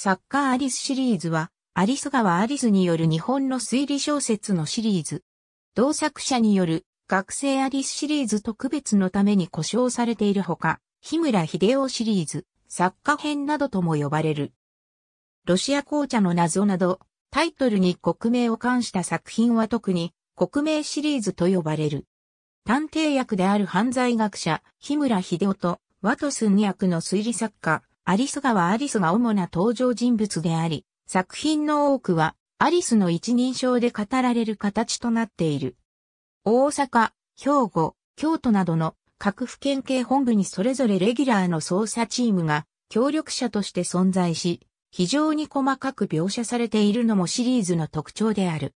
サッカーアリスシリーズは、アリス川アリスによる日本の推理小説のシリーズ。同作者による学生アリスシリーズ特別のために故障されているほか、日村秀夫シリーズ、作家編などとも呼ばれる。ロシア紅茶の謎など、タイトルに国名を冠した作品は特に国名シリーズと呼ばれる。探偵役である犯罪学者、日村秀夫と、ワトスン役の推理作家、アリス川アリスが主な登場人物であり、作品の多くはアリスの一人称で語られる形となっている。大阪、兵庫、京都などの各府県警本部にそれぞれレギュラーの捜査チームが協力者として存在し、非常に細かく描写されているのもシリーズの特徴である。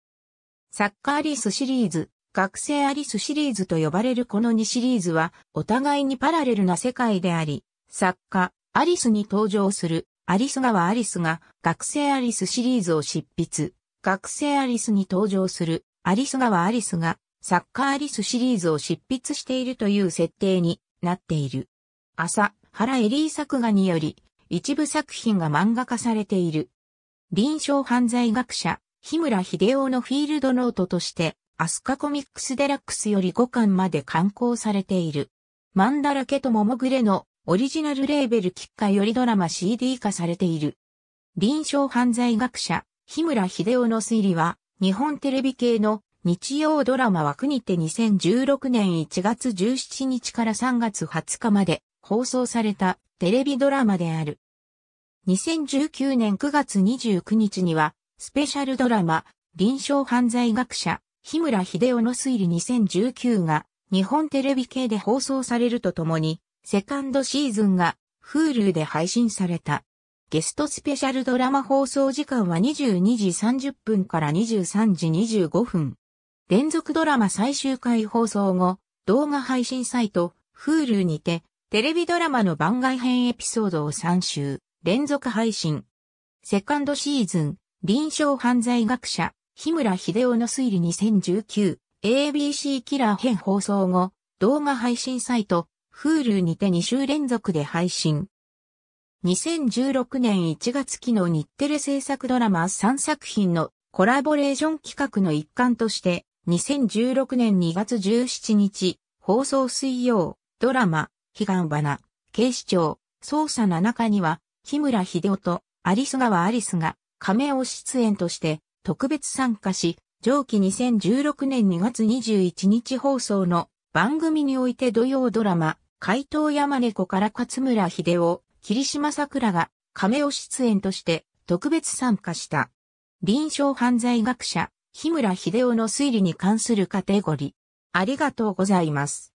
サッカーアリスシリーズ、学生アリスシリーズと呼ばれるこの2シリーズはお互いにパラレルな世界であり、作家、アリスに登場するアリス川アリスが学生アリスシリーズを執筆。学生アリスに登場するアリス川アリスがサッカーアリスシリーズを執筆しているという設定になっている。朝原エリー作画により一部作品が漫画化されている。臨床犯罪学者、日村秀夫のフィールドノートとして、アスカコミックスデラックスより5巻まで刊行されている。マンダラケともぐれのオリジナルレーベル喫下よりドラマ CD 化されている。臨床犯罪学者、日村秀夫の推理は、日本テレビ系の日曜ドラマ枠にて2016年1月17日から3月20日まで放送されたテレビドラマである。2019年9月29日には、スペシャルドラマ、臨床犯罪学者、日村秀夫の推理2019が、日本テレビ系で放送されるとともに、セカンドシーズンがフールーで配信された。ゲストスペシャルドラマ放送時間は22時30分から23時25分。連続ドラマ最終回放送後、動画配信サイト、フールーにて、テレビドラマの番外編エピソードを3週、連続配信。セカンドシーズン、臨床犯罪学者、日村秀夫の推理2019、ABC キラー編放送後、動画配信サイト、フールにて2週連続で配信。2016年1月期の日テレ制作ドラマ3作品のコラボレーション企画の一環として、2016年2月17日、放送水曜、ドラマ、悲願花、警視庁、捜査の中には、木村秀夫とアリス川アリスが、亀を出演として特別参加し、上記2016年2月21日放送の番組において土曜ドラマ、怪盗山猫から勝村秀夫、霧島桜が亀尾出演として特別参加した。臨床犯罪学者、日村秀夫の推理に関するカテゴリー。ありがとうございます。